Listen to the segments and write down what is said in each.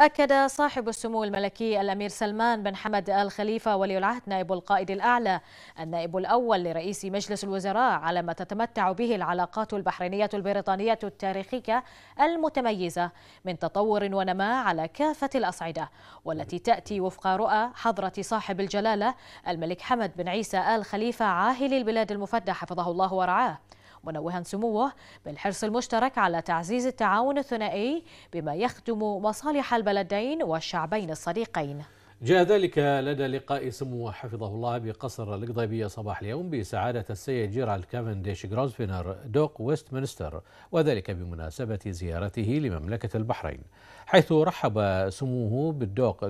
أكد صاحب السمو الملكي الأمير سلمان بن حمد آل خليفة ولي العهد نائب القائد الأعلى النائب الأول لرئيس مجلس الوزراء على ما تتمتع به العلاقات البحرينية البريطانية التاريخية المتميزة من تطور ونماء على كافة الأصعدة والتي تأتي وفق رؤى حضرة صاحب الجلالة الملك حمد بن عيسى آل خليفة عاهل البلاد المفدى حفظه الله ورعاه منوها سموه بالحرص المشترك على تعزيز التعاون الثنائي بما يخدم مصالح البلدين والشعبين الصديقين جاء ذلك لدى لقاء سموه حفظه الله بقصر القضيبية صباح اليوم بسعادة السيد جيرالد كافنديش جروزفينر دوق ويستمنستر وذلك بمناسبة زيارته لمملكة البحرين حيث رحب سموه بالدوق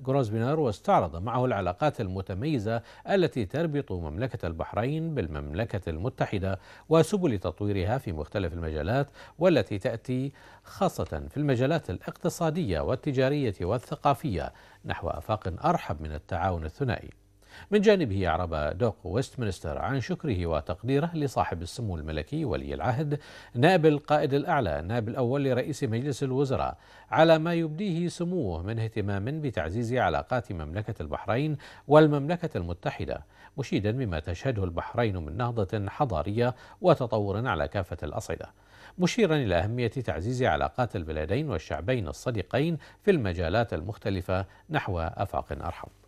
جروزفينر واستعرض معه العلاقات المتميزة التي تربط مملكة البحرين بالمملكة المتحدة وسبل تطويرها في مختلف المجالات والتي تأتي خاصة في المجالات الاقتصادية والتجارية والثقافية نحو آفاق أرحب من التعاون الثنائي من جانبه أعرب دوق ويستمنستر عن شكره وتقديره لصاحب السمو الملكي ولي العهد نائب القائد الأعلى النائب الأول لرئيس مجلس الوزراء على ما يبديه سموه من اهتمام بتعزيز علاقات مملكة البحرين والمملكة المتحدة مشيدا بما تشهده البحرين من نهضة حضارية وتطور على كافة الأصعدة مشيرا إلى أهمية تعزيز علاقات البلدين والشعبين الصديقين في المجالات المختلفة نحو أفاق أرحب